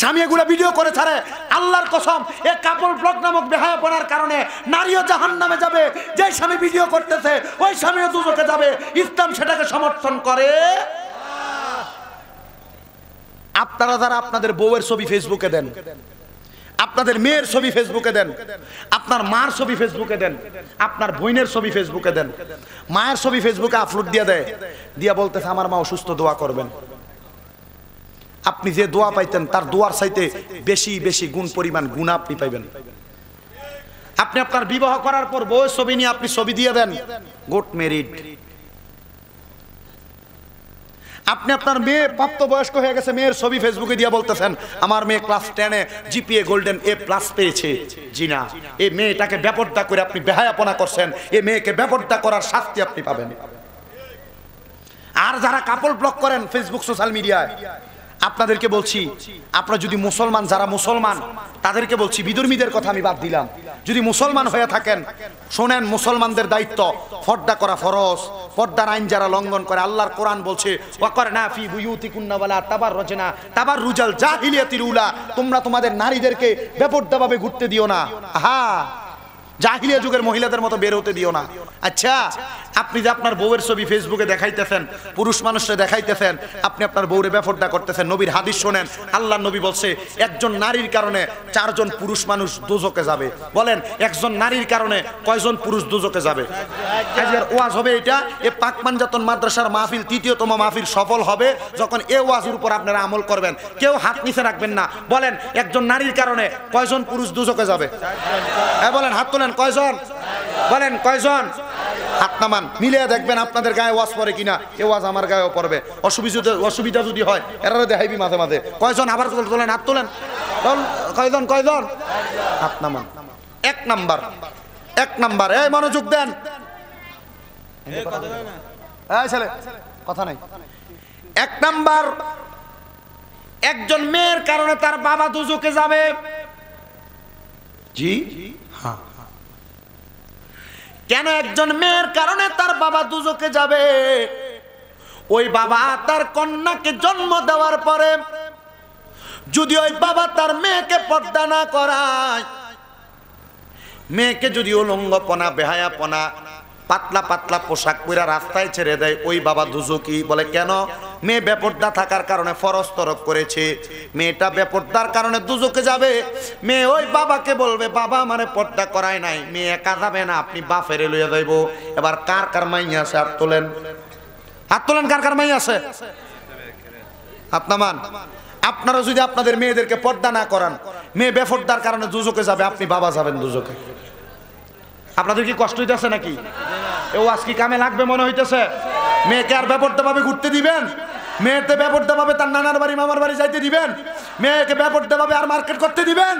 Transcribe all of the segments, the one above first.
স্বামীগুলো video করে ছাড়ে আল্লাহর কসম এ কাপড় ব্লক নামক বেহায় পড়ার কারণে নারীও জাহান নামে যাবে যে স্বামী ভিডিও করতেছে ওই স্বামীও দুজকে যাবে ইসলাম সেটাকে সমর্থন করে আপনারা যারা আপনাদের বউয়ের ছবি ফেসবুকে দেন আপনাদের মেয়ের ছবি ফেসবুকে দেন আপনার মার ছবি ফেসবুকে দেন আপনার বইনের ছবি ফেসবুকে দেন মায়ের ছবি ফেসবুকে আপলোড দিয়ে দেয় দিয়া বলতেছে আমার মা অসুস্থ দোয়া করবেন আপনি যে দোয়া পাইতেন তার দোয়ার চাইতে বেশি বেশি গুণ পরিমাণ গুণা আপনি পাইবেন আপনি আপনার বিবাহ করার পর বউ ছবি নিয়ে আপনি ছবি দিয়ে দেন গোট মেরিড আপনি আপনার মেয়ে প্রাপ্তবয়স্ক হয়ে গেছে মেয়ের ছবি ফেসবুকে দিয়ে বলতেছেন আমার মেয়ে ক্লাস টেনে জিপিএ গোল্ডেন এ প্লাস পেয়েছে জিনা এই মেয়েটাকে ব্যাপারটা করে আপনি বেহায়াপনা করছেন এই মেয়েকে ব্যাপারটা করার শাস্তি আপনি পাবেন আর যারা কাপড় ব্লক করেন ফেসবুক সোশ্যাল মিডিয়ায় আপনাদেরকে বলছি আপনারা যদি মুসলমান যারা মুসলমান তাদেরকে বলছি বিদর্মীদের কথা আমি বাদ দিলাম যদি মুসলমান হয়ে থাকেন শোনেন মুসলমানদের দায়িত্ব ফর্দা করা ফরজ পর্দার আইন যারা লঙ্ঘন করে আল্লাহর কোরআন বলছে তাবার রুজাল জাহিলিয়াতির উলা তোমরা তোমাদের নারীদেরকে বেপর্দাভাবে ঘুরতে দিও না হা জাহিলিয়া যুগের মহিলাদের মতো বের হতে দিও না আচ্ছা আপনি যে আপনার বউয়ের ছবি ফেসবুকে দেখাইতেছেন পুরুষ মানুষরা দেখাইতেছেন আপনি আপনার বউরে ব্যাপারটা করতেছেন নবীর হাদিস শোনেন আল্লাহ নবী বলছে একজন নারীর কারণে চারজন পুরুষ মানুষ দুজকে যাবে বলেন একজন নারীর কারণে কয়জন পুরুষ দুজকে যাবে ওয়াজ হবে এটা এ পাকমানজাতন মাদ্রাসার মাহফিল তৃতীয়তম মাহফিল সফল হবে যখন এ ওয়াজের উপর আপনারা আমল করবেন কেউ হাত নিচে রাখবেন না বলেন একজন নারীর কারণে কয়জন পুরুষ দুজকে যাবে হ্যাঁ বলেন হাত তোলেন কয়জন বলেন কয়জন হাত নামান মিলে দেখবেন আপনাদের গায়ে ওয়াজ পরে কিনা এ ওয়াজ আমার গায়েও পড়বে অসুবিধা অসুবিধা যদি হয় এরা দেখাইবি মাঝে মাঝে কয়জন আবার তোলেন হাত তোলেন কয়জন কয়জন হাত নামান এক নাম্বার এক নাম্বার এই মনোযোগ দেন কথা নাই এক নাম্বার একজন মেয়ের কারণে তার বাবা দুজকে যাবে জি হ্যাঁ কেন একজন মেয়ের কারণে তার বাবা দুজকে যাবে ওই বাবা তার কন্যাকে জন্ম দেওয়ার পরে যদি ওই বাবা তার মেয়েকে পর্দা না করায় মেয়েকে যদি উলঙ্গপনা বেহায়াপনা পাতলা পাতলা পোশাক পুরা রাস্তায় ছেড়ে দেয় ওই বাবা দুজুকি বলে কেন মেয়ে বেপর্দা থাকার কারণে ফরজ তরক করেছে মেয়েটা বেপর্দার কারণে দুজকে যাবে মেয়ে ওই বাবাকে বলবে বাবা মানে পর্দা করায় নাই মেয়ে একা যাবে না আপনি বা ফেরে লইয়া যাইব এবার কার কার মাইয়া আছে আর তোলেন হাত তোলেন কার কার মাইয়া আছে হাত নামান আপনারা যদি আপনাদের মেয়েদেরকে পর্দা না করান মেয়ে বেফর্দার কারণে দুজকে যাবে আপনি বাবা যাবেন দুজকে আপনাদের কি কষ্ট হইতেছে নাকি ও আজকে কামে লাগবে মনে হইতেছে মেয়েকে আর ব্যাপারটা ভাবে ঘুরতে দিবেন মেয়েতে ব্যাপারটা ভাবে তার নানার বাড়ি মামার বাড়ি যাইতে দিবেন মেয়েকে ব্যাপারটা ভাবে আর মার্কেট করতে দিবেন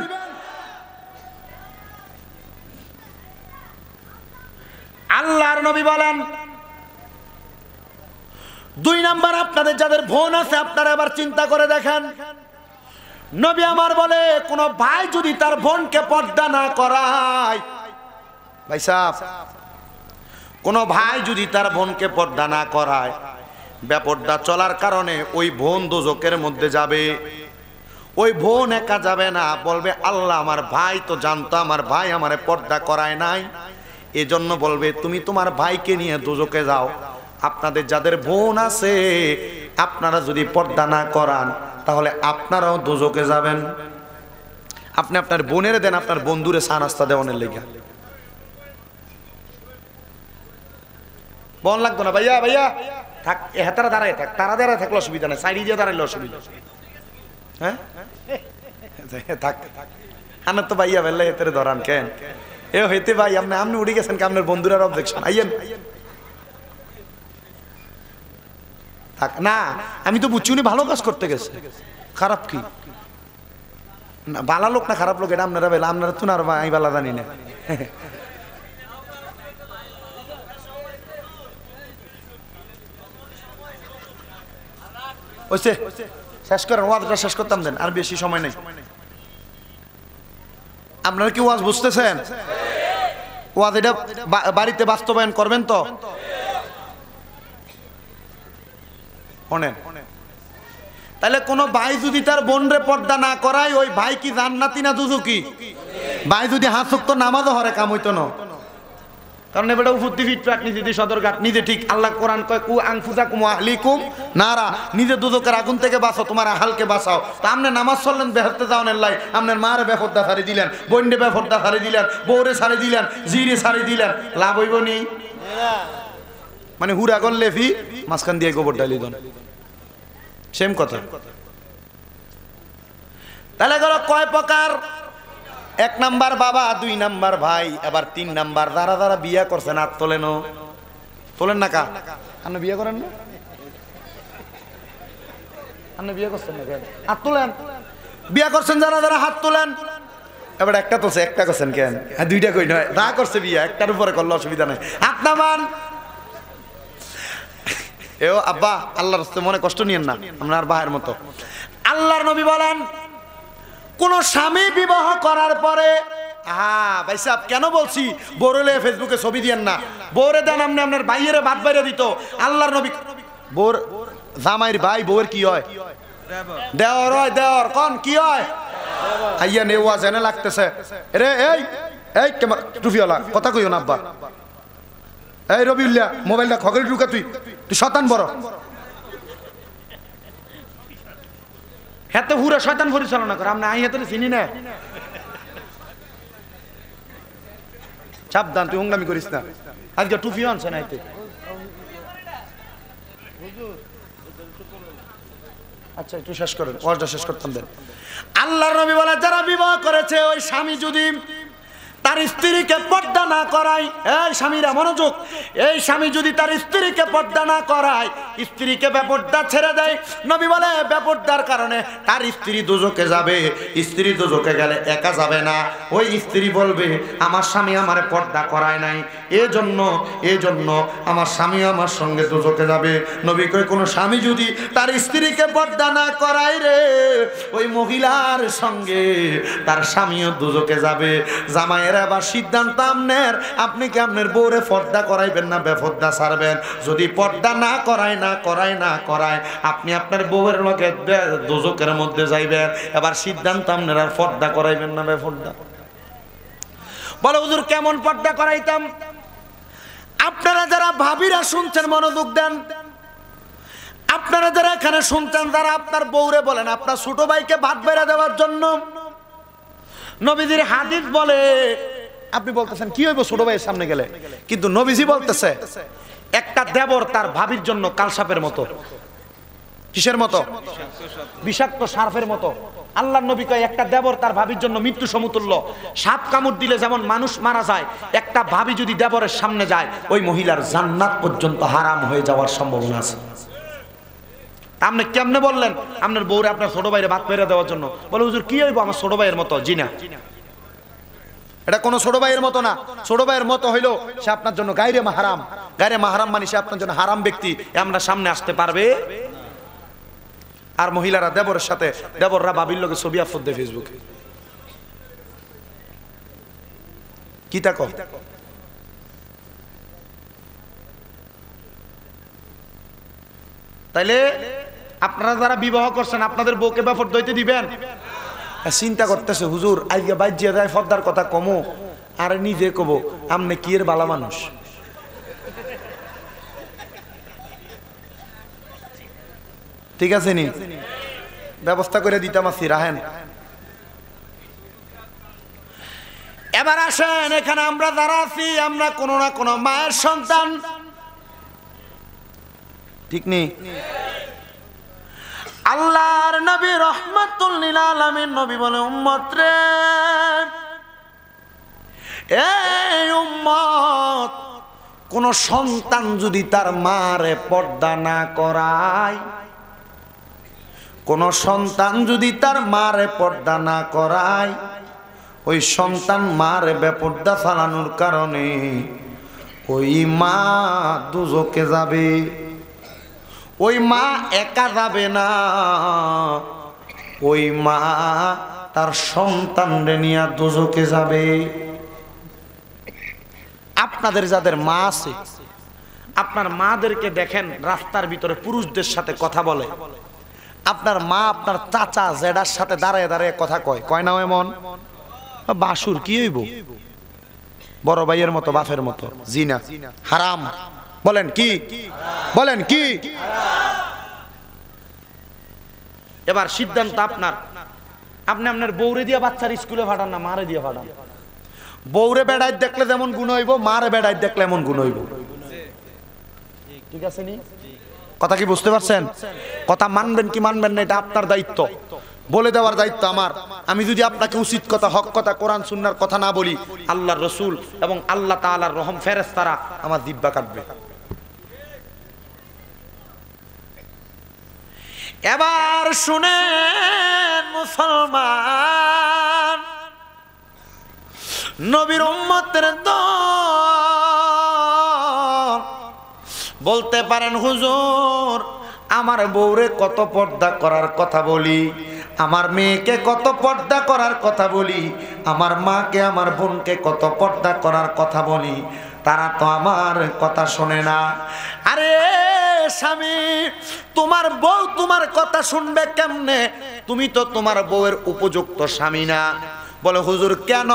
আল্লাহর নবী বলেন দুই নাম্বার আপনাদের যাদের বোন আছে আপনারা এবার চিন্তা করে দেখেন নবী আমার বলে কোনো ভাই যদি তার বোনকে পর্দা না করায় ভাই সাহ কোনো ভাই যদি তার বোনকে পর্দা না করায় ব্যাপর্দা চলার কারণে ওই বোন দোজকের মধ্যে যাবে ওই বোন একা যাবে না বলবে আল্লাহ আমার ভাই তো জানতো আমার ভাই আমার পর্দা করায় নাই এজন্য বলবে তুমি তোমার ভাইকে নিয়ে দুজকে যাও আপনাদের যাদের বোন আছে আপনারা যদি পর্দা না করান তাহলে আপনারাও দুজকে যাবেন আপনি আপনার বোনের দেন আপনার বন্ধুরে চা নাস্তা দেওয়ানের লেগে বন লাগতো না ভাইয়া ভাইয়া থাক হেতারা হ্যাঁ, দাঁড়ায় থাক তারা দাঁড়ায় থাকলে অসুবিধা নাই সাইডে দিয়ে দাঁড়াইলে অসুবিধা হ্যাঁ থাক আনার তো ভাইয়া ভাইলে হেতারে ধরান কেন এ হইতে ভাই আপনি আপনি উড়ে গেছেন কি আপনার বন্ধুরার অবজেকশন আইয়েন থাক না আমি তো বুঝছি উনি ভালো কাজ করতে গেছে খারাপ কি না ভালো লোক না খারাপ লোক এটা আপনারা ভাইলা আপনারা তো না আমি ভালো জানি না ওইছে শেষ করেন ওয়াজটা শেষ করতাম দেন আর বেশি সময় নেই আপনারা কি ওয়াজ বুঝতেছেন ওয়াজ এটা বাড়িতে বাস্তবায়ন করবেন তো শোনেন তাহলে কোনো ভাই যদি তার বোনরে পর্দা না করায় ওই ভাই কি জান্নাতি না দুজুকি ভাই যদি হাসুক তো নামাজও হরে কাম হইতো না কারণ এবারে উফুদ্দি নিজে সদরঘাট নিজে ঠিক আল্লাহ কোরআন কয় কু আংফুজা কুমু আহলিকুম নারা নিজে দুদকের আগুন থেকে বাঁচো তোমার আহালকে বাঁচাও আপনি নামাজ বেহতে আপনার মারে বেফর্দা সারি দিলেন বন্ডে বেফর্দা সারি দিলেন বৌরে সারি দিলেন জিরে সারি দিলেন লাভ হইব নি মানে হুরা করলে ফি মাঝখান দিয়ে গোবর ডালি দন সেম কথা তাহলে কয় প্রকার এক নাম্বার বাবা দুই নাম্বার ভাই এবার তিন নাম্বার যারা দ্বারা বিয়া করছেন আর তোলেন তোলেন না কা আপনি বিয়ে করেন না করছেন বিয়া করছেন যারা যারা হাত এবার একটা একটা করছেন কেন হ্যাঁ, দুইটা কই যা করছে বিয়া একটার উপরে আব্বা আল্লাহর মনে কষ্ট আপনার মতো আল্লাহর নবী বলেন কোন স্বামী বিবাহ করার পরে হ্যাঁ ভাই সাহেব কেন বলছি বোরলে ফেসবুকে ছবি দিয়েন না বোরে দেন আপনি আপনার বাইরে বাদ বাইরে দিত আল্লাহর নবী বোর জামাইর ভাই বউয়ের কি হয় দেওয়ার হয় দেওয়ার কন কি হয় আইয়া ওয়া জেনে লাগতেছে রে এই এই কেমন টুফিওয়ালা কথা কইও না আব্বা এই রবি রবিউল্লাহ মোবাইলটা খগরে ঢুকা তুই তুই শতান বড় এত হ্যাঁ, হুরা শয়তান পরিচালনা করে আমরা আই হাতে চিনি না সাবধান তুই হুঙ্গামি করিস না আজকে টুপিও আনছে না এতে আচ্ছা একটু শেষ করেন শেষ করতাম দেন আল্লাহর নবী বলে যারা বিবাহ করেছে ওই স্বামী যদি তার স্ত্রীকে পর্দা না করায় এই স্বামীরা মনোযোগ এই স্বামী যদি তার স্ত্রীকে পর্দা না করায় স্ত্রীকে বেপর্দা ছেড়ে দেয় নবী বলে বেপর্দার কারণে তার স্ত্রী দুজকে যাবে স্ত্রী দুজকে গেলে একা যাবে না ওই স্ত্রী বলবে আমার স্বামী আমার পর্দা করায় নাই এজন্য এজন্য আমার স্বামী আমার সঙ্গে দুজকে যাবে নবী কই কোনো স্বামী যদি তার স্ত্রীকে পর্দা না করায় রে ওই মহিলার সঙ্গে তার স্বামীও দুজকে যাবে জামাই এর আবার সিদ্ধান্ত আপনার আপনি কি আপনার বউরে পর্দা করাইবেন না যদি পর্দা না করায় না করায় না করায় আপনি আপনার বউয়ের লোকে মধ্যে যাইবেন এবার সিদ্ধান্ত আপনার আর পর্দা করাইবেন না বলো হুজুর কেমন পর্দা করাইতাম আপনারা যারা ভাবিরা শুনছেন মনোযোগ দেন আপনারা যারা এখানে শুনছেন তারা আপনার বউরে বলেন আপনার ছোট ভাইকে ভাত বেড়া দেওয়ার জন্য নবীজির হাদিস বলে আপনি বলতেছেন কি হইব ছোট ভাইয়ের সামনে গেলে কিন্তু নবীজি বলতেছে একটা দেবর তার ভাবির জন্য কালসাপের মতো কিসের মতো বিষাক্ত সার্ফের মতো আল্লাহ নবী কয় একটা দেবর তার ভাবির জন্য মৃত্যু সমতুল্য সাপ কামড় দিলে যেমন মানুষ মারা যায় একটা ভাবি যদি দেবরের সামনে যায় ওই মহিলার জান্নাত পর্যন্ত হারাম হয়ে যাওয়ার সম্ভাবনা আছে আপনি কেমনে বললেন আপনার বউরে আপনার ছোট ভাইরে ভাত পেরে দেওয়ার জন্য বলে হুজুর কি হইব আমার ছোট ভাইয়ের মতো জিনা এটা কোনো ছোট ভাইয়ের মতো না ছোট ভাইয়ের মতো হইলো সে আপনার জন্য গাইরে মাহারাম গাইরে মাহারাম মানে সে আপনার জন্য হারাম ব্যক্তি আমরা সামনে আসতে পারবে আর মহিলারা দেবরের সাথে দেবররা বাবির লোকে ছবি আফত দেয় ফেসবুকে কি তাকো তাইলে আপনারা যারা বিবাহ করছেন আপনাদের বউকে বা দইতে দিবেন চিন্তা করতেছে হুজুর আইয়া বাইজিয়া যায় ফর্দার কথা কমো আর নিজে কবো আমনে কি এর বালা মানুষ ঠিক আছে নি ব্যবস্থা করে দিতাম আছি রাহেন এবার আসেন এখানে আমরা যারা আছি আমরা কোনো না কোনো মায়ের সন্তান ঠিক নেই আল্লাহর নবী রহমতুল নীল আলমীর নবী বলে উম্মত রে এই উম্মত কোন সন্তান যদি তার মারে পর্দা না করায় কোন সন্তান যদি তার মারে পর্দা না করায় ওই সন্তান মারে বেপর্দা চালানোর কারণে ওই মা দুজকে যাবে ওই মা একা যাবে না ওই মা তার সন্তান নিয়ে দুজকে যাবে আপনাদের যাদের মা আছে আপনার মাদেরকে দেখেন রাস্তার ভিতরে পুরুষদের সাথে কথা বলে আপনার মা আপনার চাচা জেডার সাথে দাঁড়ায় দাঁড়ায় কথা কয় কয় না এমন বাসুর কি হইব বড় ভাইয়ের মতো বাফের মতো জিনা হারাম বলেন কি বলেন কি এবার সিদ্ধান্ত আপনার আপনি আপনার বৌরে দিয়ে বাচ্চার স্কুলে ফাটান না মারে দিয়ে ফাটান বৌরে বেড়াই দেখলে যেমন গুণ হইব মারে বেড়াই দেখলে এমন গুণ হইব ঠিক আছে নি কথা কি বুঝতে পারছেন কথা মানবেন কি মানবেন না এটা আপনার দায়িত্ব বলে দেওয়ার দায়িত্ব আমার আমি যদি আপনাকে উচিত কথা হক কথা কোরআন সুন্নার কথা না বলি আল্লাহ রসুল এবং আল্লাহ তালার রহম ফেরেস্তারা আমার দিব্যা কাটবে এবার শুনেন মুসলমান নবীর উম্মতের দল বলতে পারেন হুজুর আমার বউরে কত পর্দা করার কথা বলি আমার মেয়েকে কত পর্দা করার কথা বলি আমার মাকে আমার বোনকে কত পর্দা করার কথা বলি তারা তো আমার কথা শোনে না আরে স্বামী তোমার বউ তোমার কথা শুনবে কেমনে তুমি তো তোমার বউয়ের উপযুক্ত স্বামী না বলে হুজুর কেন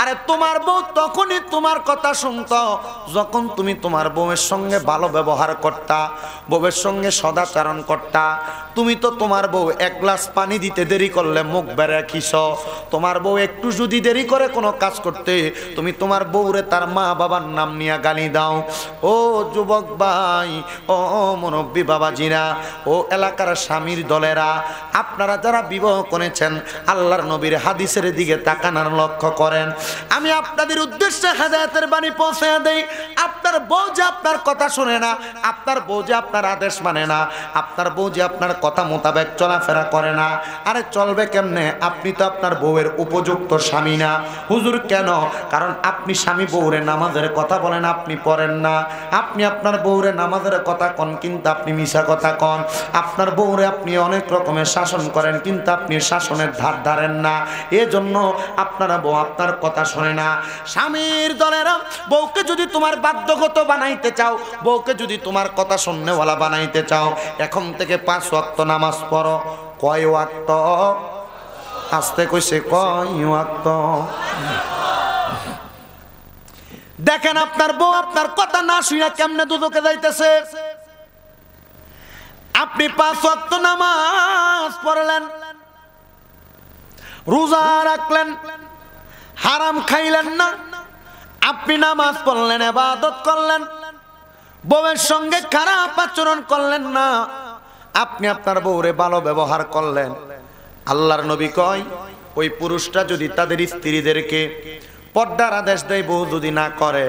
আরে তোমার বউ তখনই তোমার কথা শুনত যখন তুমি তোমার বউয়ের সঙ্গে ভালো ব্যবহার করতা বউয়ের সঙ্গে সদাচারণ করতা তুমি তো তোমার বউ এক গ্লাস পানি দিতে দেরি করলে মুখ বেড়ে কিস তোমার বউ একটু যদি দেরি করে কোনো কাজ করতে তুমি তোমার বউরে তার মা বাবার নাম নিয়ে গালি দাও ও যুবক ভাই ও মনব্বী বাবাজিরা ও এলাকার স্বামীর দলেরা আপনারা যারা বিবাহ করেছেন আল্লাহর নবীর হাদিসের দিকে তাকানার লক্ষ্য করেন আমি আপনাদের উদ্দেশ্যে হেদায়তের বাণী পৌঁছে দেই আপনার বউ যে আপনার কথা শুনে না আপনার বউ যে আপনার আদেশ মানে না আপনার বউ যে আপনার কথা মোতাবেক চলাফেরা করে না আরে চলবে কেমনে আপনি তো আপনার বউয়ের উপযুক্ত স্বামী না হুজুর কেন কারণ আপনি স্বামী বউরে নামাজের কথা বলেন আপনি পড়েন না আপনি আপনার বউরে নামাজের কথা কন কিন্তু আপনি মিশা কথা কন আপনার বউরে আপনি অনেক রকমের শাসন করেন কিন্তু আপনি শাসনের ধার ধারেন না এজন্য আপনারা বউ আপনার কথা কথা শোনে না স্বামীর দলের বউকে যদি তোমার বাধ্যগত বানাইতে চাও বউকে যদি তোমার কথা শুননেওয়ালা বানাইতে চাও এখন থেকে পাঁচ ওয়াক্ত নামাজ পড়ো কয় ওয়াক্ত আসতে কইছে কয় ওয়াক্ত দেখেন আপনার বউ আপনার কথা না শুনা কেমনে দুদকে যাইতেছে আপনি পাঁচ ওয়াক্ত নামাজ পড়লেন রোজা রাখলেন হারাম খাইলেন না আপনি নামাজ পড়লেন এবাদত করলেন বউয়ের সঙ্গে খারাপ আচরণ করলেন না আপনি আপনার বউরে ভালো ব্যবহার করলেন আল্লাহর নবী কয় ওই পুরুষটা যদি তাদের স্ত্রীদেরকে পর্দার আদেশ দেয় বউ যদি না করে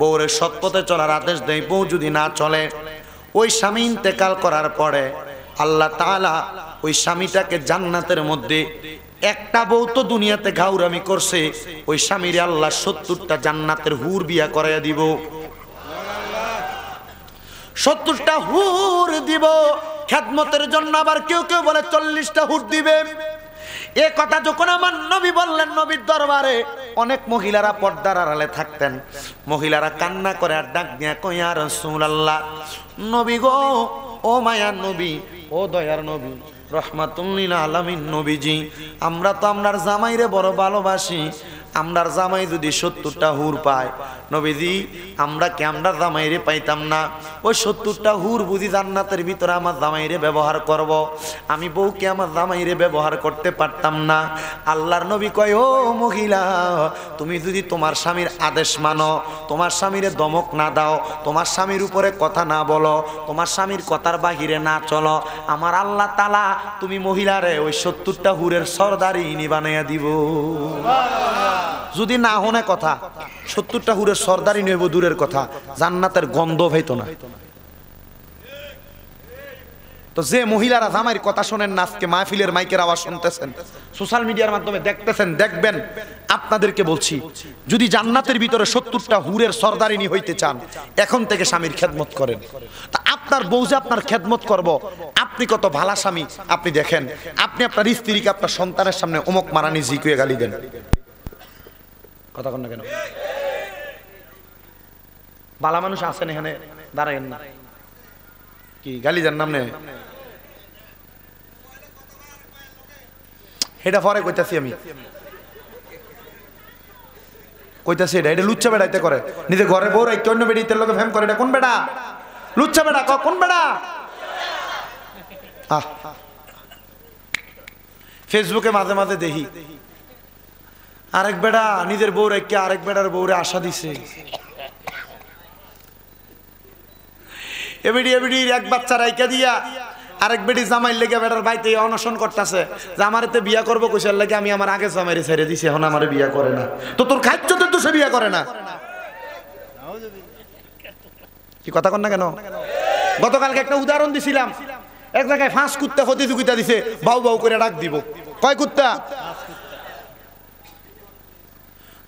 বউরে সৎপথে চলার আদেশ দেয় বউ যদি না চলে ওই স্বামী ইন্তেকাল করার পরে আল্লাহ তালা ওই স্বামীটাকে জান্নাতের মধ্যে একটা বউ তো দুনিয়াতে ঘাউরামি করছে ওই স্বামীর আল্লাহ সত্তরটা জান্নাতের হুর বিয়া করাইয়া দিব সত্তরটা হুর দিব খ্যাতমতের জন্য আবার কেউ কেউ বলে চল্লিশটা হুর দিবে এ কথা যখন আমার নবী বললেন নবীর দরবারে অনেক মহিলারা পর্দার আড়ালে থাকতেন মহিলারা কান্না করে আর ডাক দিয়া কইয়া রসুল আল্লাহ নবী গো ও মায়া নবী ও দয়ার নবী আমরা তো আমরা জামাইরে বড় ভালোবাসি আমরা জামাই যদি সত্তরটা হুর পায় নবীজি আমরা ক্যামরা জামাইরে পাইতাম না ওই সত্তরটা হুর বুঝি জান্নাতের ভিতরে আমার জামাইরে ব্যবহার করব। আমি বউকে আমার জামাইরে ব্যবহার করতে পারতাম না আল্লাহর নবী কয় ও মহিলা তুমি যদি তোমার স্বামীর আদেশ মানো তোমার স্বামীরে দমক না দাও তোমার স্বামীর উপরে কথা না বলো তোমার স্বামীর কথার বাহিরে না চলো আমার আল্লাহ তালা তুমি মহিলারে ওই সত্তরটা হুরের সর্দারি ইনি বানাইয়া দিব যদি না হনে কথা সত্তরটা হুরের হুজুরের সর্দারি নেব দূরের কথা জান্নাতের গন্ধ ভাইত না তো যে মহিলারা জামাইয়ের কথা শোনেন না আজকে মাহফিলের মাইকের আওয়াজ শুনতেছেন সোশ্যাল মিডিয়ার মাধ্যমে দেখতেছেন দেখবেন আপনাদেরকে বলছি যদি জান্নাতের ভিতরে সত্তরটা হুরের সর্দারিনী হইতে চান এখন থেকে স্বামীর খেদমত করেন তা আপনার বউ যে আপনার খেদমত করব আপনি কত ভালা স্বামী আপনি দেখেন আপনি আপনার স্ত্রীকে আপনার সন্তানের সামনে অমক মারানি জিকুয়ে গালি দেন কথা কন কেন ভালো মানুষ আছেন এখানে দাঁড়ায়েন না কি গালি যার নাম নেই এটা পরে কইতাছি আমি কইতাছি এটা এটা লুচ্চা বেড়াইতে করে নিজের ঘরে বউ রাখতে অন্য বেড়িতে লোকে ফ্যাম করে এটা কোন বেড়া লুচ্চা বেড়া কোন বেড়া আহ ফেসবুকে মাঝে মাঝে দেখি আরেক বেড়া নিজের বউ রেখে আরেক বেড়ার বউরে আশা দিছে এবিডি এবিডি এক বাচ্চা রাইকা দিয়া আরেক বেটি জামাই লেগে বেটার ভাইতে অনশন করতেছে যে আমারতে বিয়া করবো কুশার লেগে আমি আমার আগে জামাইরে ছেড়ে দিছি এখন আমার বিয়া করে না তো তোর খাদ্যতে তো সে বিয়া করে না কি কথা কর না কেন গতকালকে একটা উদাহরণ দিছিলাম এক জায়গায় ফাঁস কুত্তা প্রতিযোগিতা দিছে বাউ বাউ করে ডাক দিব কয় কুত্তা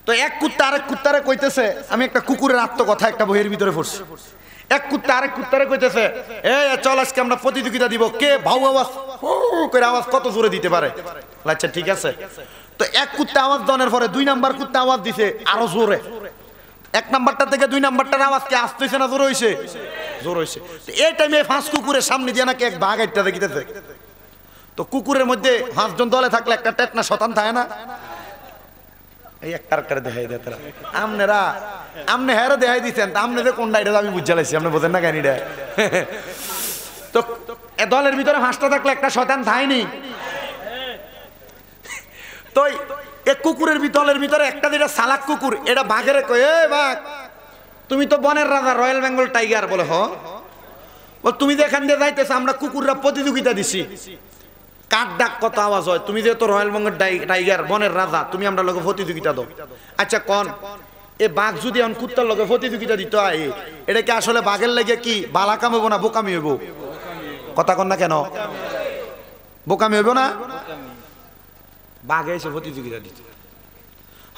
তো এক কুত্তা আরেক কুত্তারে কইতেছে আমি একটা কুকুরের আত্মকথা একটা বইয়ের ভিতরে পড়ছি এক কুত্তা আরেক কুত্তারে কইতেছে এ চল আজকে আমরা প্রতিযোগিতা দিব কে ভাউ আওয়াজ করে আওয়াজ কত জোরে দিতে পারে আচ্ছা ঠিক আছে তো এক কুত্তা আওয়াজ দনের পরে দুই নাম্বার কুত্তা আওয়াজ দিছে আরো জোরে এক নাম্বারটা থেকে দুই নাম্বারটার আওয়াজ কি আসতেছে না জোর হয়েছে জোর হয়েছে এই টাইমে ফাঁস কুকুরের সামনে দিয়ে নাকি এক বাঘ একটা দেখিতেছে তো কুকুরের মধ্যে পাঁচজন দলে থাকলে একটা টেটনা শতান থাকে না হ্যাঁ আপনি বোঝেন না দলের ভিতরে হাঁসটা থাকলে একটা এ কুকুরের ভিতরে একটা যেটা সালাক কুকুর এটা তুমি তো বনের রাজা রয়্যাল বেঙ্গল টাইগার বলে হ তুমি যে এখান দিয়ে যাইতেছ আমরা কুকুররা প্রতিযোগিতা দিছি কাক ডাক কত আওয়াজ হয় তুমি যেহেতু রয়্যাল বেঙ্গল টাইগার বনের রাজা তুমি আমরা লোক প্রতিযোগিতা দাও আচ্ছা কন এ বাঘ যদি এখন কুত্তার লগে প্রতিযোগিতা দিত আয় এটা কি আসলে বাঘের লেগে কি বালা কামাব না বোকামি হইব কথা কন না কেন বোকামি হইব না বাঘে এসে প্রতিযোগিতা দিত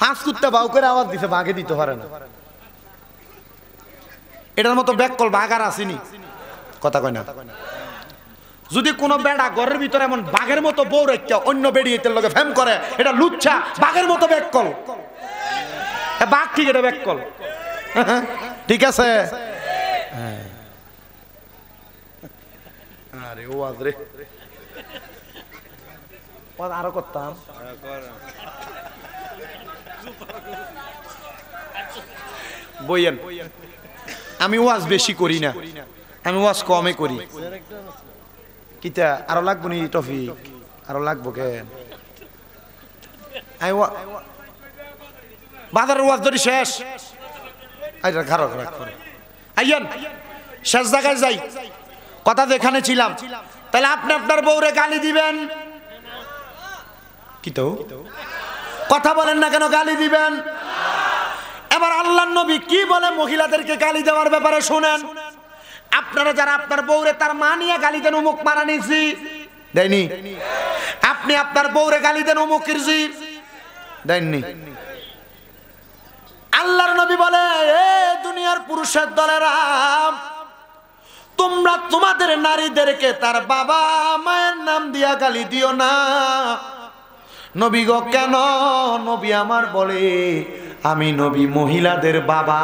হাঁস কুত্তা বাউ করে আওয়াজ দিছে বাঘে দিতে পারে না এটার মতো ব্যাককল বাঘ আর আসেনি কথা কয় না যদি কোনো বেড়া ঘরের ভিতরে এমন বাঘের মতো বউ রেখে অন্য বেড়িয়ে লোকে ফ্যাম করে এটা লুচ্ছা বাঘের মতো ব্যাগ কল বাঘ ঠিক এটা ব্যাগ কল ঠিক আছে আরো করতাম বইয়েন আমি ওয়াজ বেশি করি না আমি ওয়াজ কমে করি কিতা আরো লাগবো নি টফিক আরো লাগবো কেন বাজারের ওয়াজ ধরি শেষ আইরা ঘাড়ক রাখ করে আইয়ান শেষ জায়গায় যাই কথা যেখানে ছিলাম তাহলে আপনি আপনার বউরে গালি দিবেন কি তো কথা বলেন না কেন গালি দিবেন এবার আল্লাহ নবী কি বলে মহিলাদেরকে গালি দেওয়ার ব্যাপারে শোনেন আপনারা যারা আপনার বউরে তার মা নিয়ে গালি দেন অমুক মারা নিছি দেয়নি আপনি আপনার বউরে গালি দেন অমুক কিরছি দেননি আল্লাহর নবী বলে এ দুনিয়ার পুরুষের দলেরা তোমরা তোমাদের নারীদেরকে তার বাবা মায়ের নাম দিয়া গালি দিও না নবী গো কেন নবী আমার বলে আমি নবী মহিলাদের বাবা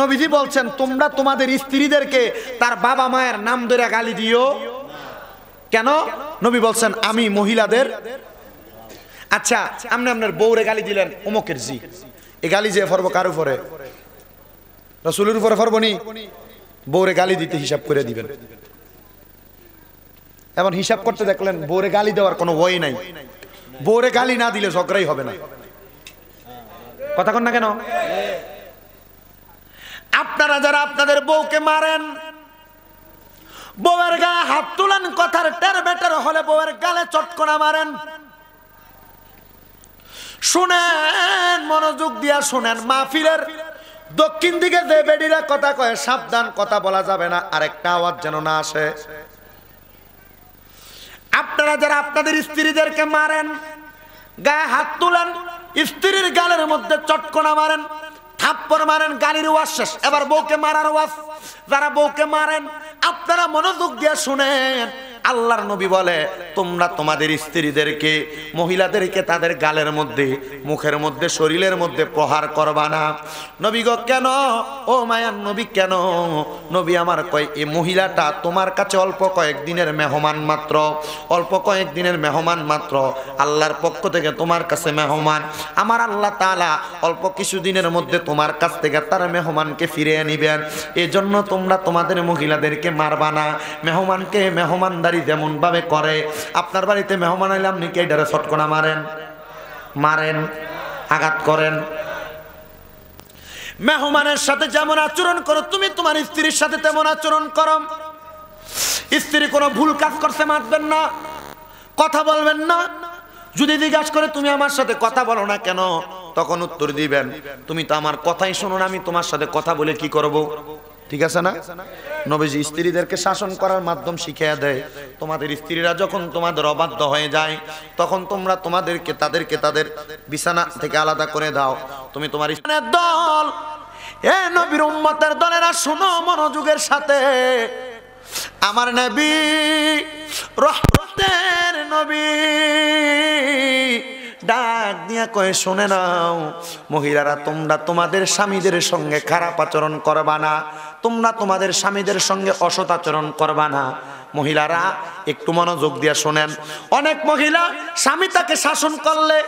নবীজি বলছেন তোমরা তোমাদের স্ত্রীদেরকে তার বাবা মায়ের নাম ধরে গালি দিও কেন নবী বলছেন আমি মহিলাদের আচ্ছা আপনি আপনার বউরে গালি দিলেন অমুকের জি এ গালি যে ফরব কার উপরে রসুলের উপরে ফরবনি বউরে গালি দিতে হিসাব করে দিবেন এমন হিসাব করতে দেখলেন বউরে গালি দেওয়ার কোনো ওয়ে নাই বউরে গালি না দিলে ঝগড়াই হবে না কথা কন না কেন আপনারা যারা আপনাদের বউকে মারেন বউয়ের গায়ে হাত তুলেন কথার টের বেটার হলে বউয়ের গালে চটকনা মারেন শুনেন মনোযোগ দিয়া শুনেন মাহফিলের দক্ষিণ দিকে যে বেডিরা কথা কয়ে সাবধান কথা বলা যাবে না আরেকটা আওয়াজ যেন না আসে আপনারা যারা আপনাদের স্ত্রীদেরকে মারেন গায়ে হাত তুলেন স্ত্রীর গালের মধ্যে চটকনা মারেন থাপ্পর মারেন গাড়ির ওয়াজ শেষ এবার বউকে মারার ওয়াজ যারা বউকে মারেন আপনারা মনোযোগ দিয়ে শুনেন আল্লাহর নবী বলে তোমরা তোমাদের স্ত্রীদেরকে মহিলাদেরকে তাদের গালের মধ্যে মুখের মধ্যে শরীরের মধ্যে প্রহার করবা না নবী কেন ও মায়ার নবী কেন নবী আমার কয় এ মহিলাটা তোমার কাছে অল্প কয়েকদিনের মেহমান মাত্র অল্প কয়েকদিনের মেহমান মাত্র আল্লাহর পক্ষ থেকে তোমার কাছে মেহমান আমার আল্লাহ তালা অল্প কিছুদিনের মধ্যে তোমার কাছ থেকে তার মেহমানকে ফিরে নিবেন এজন্য তোমরা তোমাদের মহিলাদেরকে মারবা না মেহমানকে মেহমানদারি বাড়ি যেমন ভাবে করে আপনার বাড়িতে মেহমান আইলে আপনি কে ডারে ছটকোনা মারেন মারেন আঘাত করেন মেহমানের সাথে যেমন আচরণ করো তুমি তোমার স্ত্রীর সাথে তেমন আচরণ করো স্ত্রী কোনো ভুল কাজ করছে মারবেন না কথা বলবেন না যদি জিজ্ঞাসা করে তুমি আমার সাথে কথা বলো না কেন তখন উত্তর দিবেন তুমি তো আমার কথাই শোনো না আমি তোমার সাথে কথা বলে কি করবো ঠিক আছে না নবীজি স্ত্রীদেরকে শাসন করার মাধ্যম শিখিয়ে দেয় তোমাদের স্ত্রীরা যখন তোমাদের অবাধ্য হয়ে যায় তখন তোমরা তোমাদেরকে তাদেরকে তাদের বিছানা থেকে আলাদা করে দাও তুমি তোমার দল এ নবীর উম্মতের দলেরা শুনো মনোযোগের সাথে আমার নবী রহমতের নবী ডাক দিয়া কয়ে শুনে নাও মহিলারা তোমরা তোমাদের স্বামীদের সঙ্গে খারাপ আচরণ করবা না তোমরা তোমাদের স্বামীদের সঙ্গে অসৎ আচরণ করবা না মহিলারা একটু মনোযোগ দিয়া শোনেন অনেক মহিলা স্বামী তাকে শাসন করলে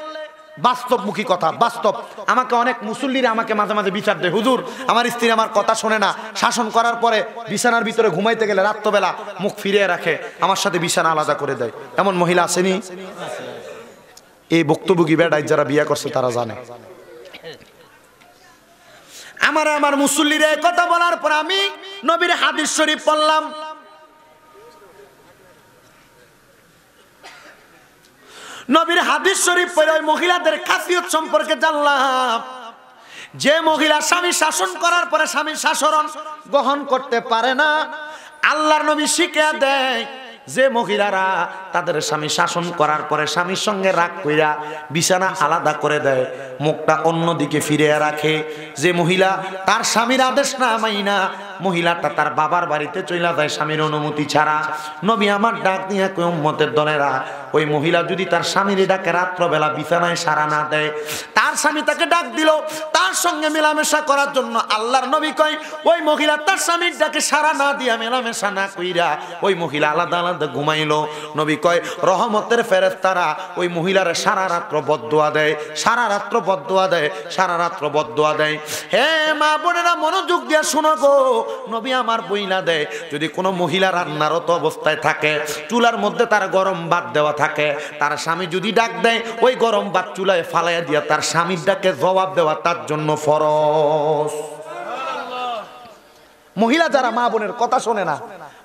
বাস্তবমুখী কথা বাস্তব আমাকে অনেক মুসল্লিরা আমাকে মাঝে মাঝে বিচার দেয় হুজুর আমার স্ত্রী আমার কথা শোনে না শাসন করার পরে বিছানার ভিতরে ঘুমাইতে গেলে রাত্রবেলা মুখ ফিরিয়ে রাখে আমার সাথে বিছানা আলাদা করে দেয় এমন মহিলা আসেনি এই বক্তব্যী বেডাই যারা বিয়া করছে তারা জানে আমার আমার মুসল্লিরা কথা বলার পর আমি নবীর হাদিস শরীফ পড়লাম নবীর হাদিস শরীফ পড়ে ওই মহিলাদের খাসিয়ত সম্পর্কে জানলাম যে মহিলা স্বামী শাসন করার পরে স্বামী শাসন গ্রহণ করতে পারে না আল্লাহর নবী শিখিয়ে দেয় যে মহিলারা তাদের স্বামী শাসন করার পরে স্বামীর সঙ্গে রাগ কইরা বিছানা আলাদা করে দেয় মুখটা অন্যদিকে ফিরে রাখে যে মহিলা তার স্বামীর আদেশ না মাইনা মহিলাটা তার বাবার বাড়িতে চইলা যায় স্বামীর অনুমতি ছাড়া নবী আমার ডাক দিয়ে উম্মতের দলেরা ওই মহিলা যদি তার স্বামীর ডাকে রাত্রবেলা বিছানায় সারা না দেয় তার স্বামী তাকে ডাক দিল তার সঙ্গে মেলামেশা করার জন্য আল্লাহর নবী কয় ওই মহিলা তার স্বামীর ডাকে সারা না দিয়া মেলামেশা না কইরা ওই মহিলা আলাদা আলাদা ঘুমাইলো নবী কয় রহমতের ফেরত তারা ওই মহিলার সারা রাত্র বদোয়া দেয় সারা রাত্র বদোয়া দেয় সারা রাত্র বদোয়া দেয় হে মা বোনেরা মনোযোগ দিয়া শোনো গো নবী আমার বইলা দেয় যদি কোনো মহিলা রান্নারত অবস্থায় থাকে চুলার মধ্যে তার গরম ভাত দেওয়া থাকে তার স্বামী যদি ডাক দেয় ওই গরম ভাত চুলায় ফালাইয়া দিয়া তার স্বামীর ডাকে জবাব দেওয়া তার জন্য ফরস মহিলা যারা মা বোনের কথা শোনে না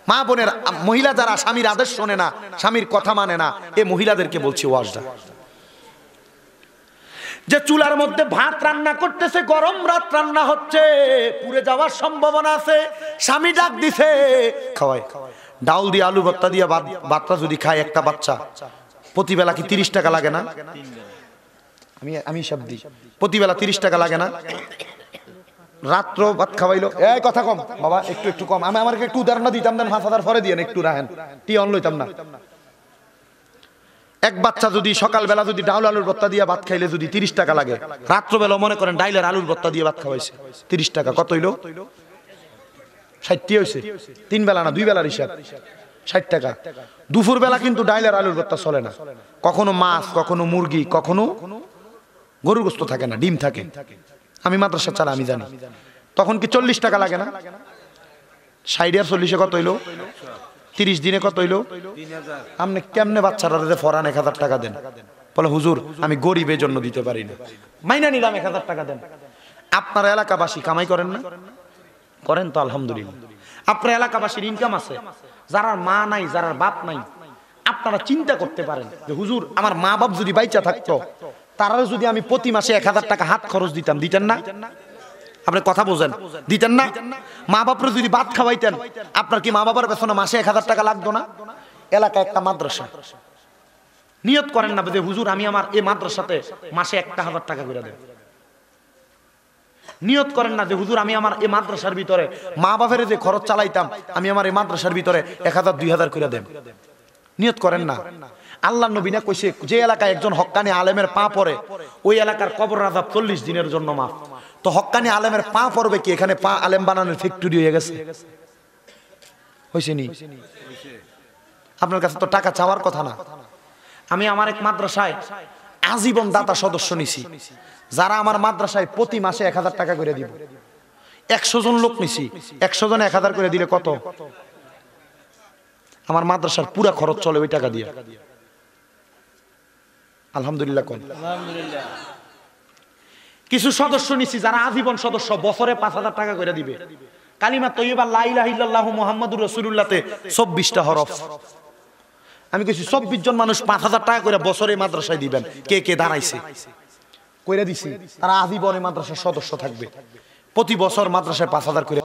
মা বোনের মহিলা যারা স্বামীর আদেশ শোনে না স্বামীর কথা মানে না এ মহিলাদেরকে বলছি ওয়াজটা যে চুলার মধ্যে ভাত রান্না করতেছে গরম রাত রান্না হচ্ছে পুড়ে যাওয়ার সম্ভাবনা আছে স্বামী ডাক দিছে খাওয়ায় ডাউল দিয়ে আলু ভত্তা দিয়ে বাচ্চা যদি খায় একটা বাচ্চা প্রতিবেলা কি তিরিশ টাকা লাগে না আমি আমি সব দিই প্রতিবেলা তিরিশ টাকা লাগে না রাত্র ভাত খাওয়াইলো এই কথা কম বাবা একটু একটু কম আমি আমাকে একটু উদাহরণ দিতাম দেন হাফ হাজার পরে দিয়ে একটু রাহেন টি অন লইতাম না এক বাচ্চা যদি সকালবেলা যদি ডাউল আলুর ভত্তা দিয়ে ভাত খাইলে যদি তিরিশ টাকা লাগে রাত্রবেলা মনে করেন ডাইলের আলুর ভত্তা দিয়ে ভাত খাওয়াইছে তিরিশ টাকা কত হইল ষাটটি হয়েছে তিন বেলা না দুই বেলার হিসাব ষাট টাকা দুপুর বেলা কিন্তু ডাইলের আলুর ভত্তা চলে না কখনো মাছ কখনো মুরগি কখনো গরুর গোস্ত থাকে না ডিম থাকে আমি মাদ্রাসা চালা আমি জানি তখন কি চল্লিশ টাকা লাগে না ষাট আর চল্লিশে কত হইলো তিরিশ দিনে কত হইল আপনি কেমনে বাচ্চারা ফরান এক হাজার টাকা দেন বলে হুজুর আমি গরিবের জন্য দিতে পারি না মাইনা নিলাম এক হাজার টাকা দেন আপনার এলাকাবাসী কামাই করেন না করেন তো আলহামদুলিল্লাহ আপনার এলাকাবাসীর ইনকাম আছে যারা মা নাই যারা বাপ নাই আপনারা চিন্তা করতে পারেন যে হুজুর আমার মা বাপ যদি বাইচা থাকতো তারা যদি আমি প্রতি মাসে এক হাজার টাকা হাত খরচ দিতাম দিতেন না আপনি কথা বোঝেন দিতেন না মা বাপরে যদি ভাত খাওয়াইতেন আপনার কি মা বাবার পেছনে মাসে এক হাজার টাকা লাগতো না এলাকা একটা মাদ্রাসা নিয়ত করেন না যে হুজুর আমি আমার এই মাদ্রাসাতে মাসে একটা হাজার টাকা করে দেব নিয়ত করেন না যে হুজুর আমি আমার এই মাদ্রাসার ভিতরে মা বাপের যে খরচ চালাইতাম আমি আমার এই মাদ্রাসার ভিতরে এক হাজার দুই হাজার করে দেব নিয়ত করেন না আল্লাহ নবীনা কইছে যে এলাকায় একজন হকানি আলেমের পা পড়ে ওই এলাকার কবর রাজাব চল্লিশ দিনের জন্য মাফ তো হকানি আলেমের পা পড়বে কি এখানে পা আলেম বানানোর ফ্যাক্টরি হয়ে গেছে আপনার কাছে তো টাকা চাওয়ার কথা না আমি আমার এক মাদ্রাসায় আজীবন দাতা সদস্য নিছি যারা আমার মাদ্রাসায় প্রতি মাসে এক হাজার টাকা করে দিব একশো জন লোক নিছি একশো জন এক হাজার করে দিলে কত আমার মাদ্রাসার পুরা খরচ চলে ওই টাকা দিয়ে আলহামদুলিল্লাহ কোন আলহামদুলিল্লাহ কিছু সদস্য নিছি যারা আজীবন সদস্য বছরে পাঁচ হাজার টাকা করে দিবে কালিমা তৈবা মোহাম্মদুর রসুল্লাহতে চব্বিশটা হরফ আমি কিছু চব্বিশ জন মানুষ পাঁচ হাজার টাকা করে বছরে মাদ্রাসায় দিবেন কে কে দাঁড়াইছে করে দিছি তারা আজীবনে মাদ্রাসার সদস্য থাকবে প্রতি বছর মাদ্রাসায় পাঁচ হাজার করে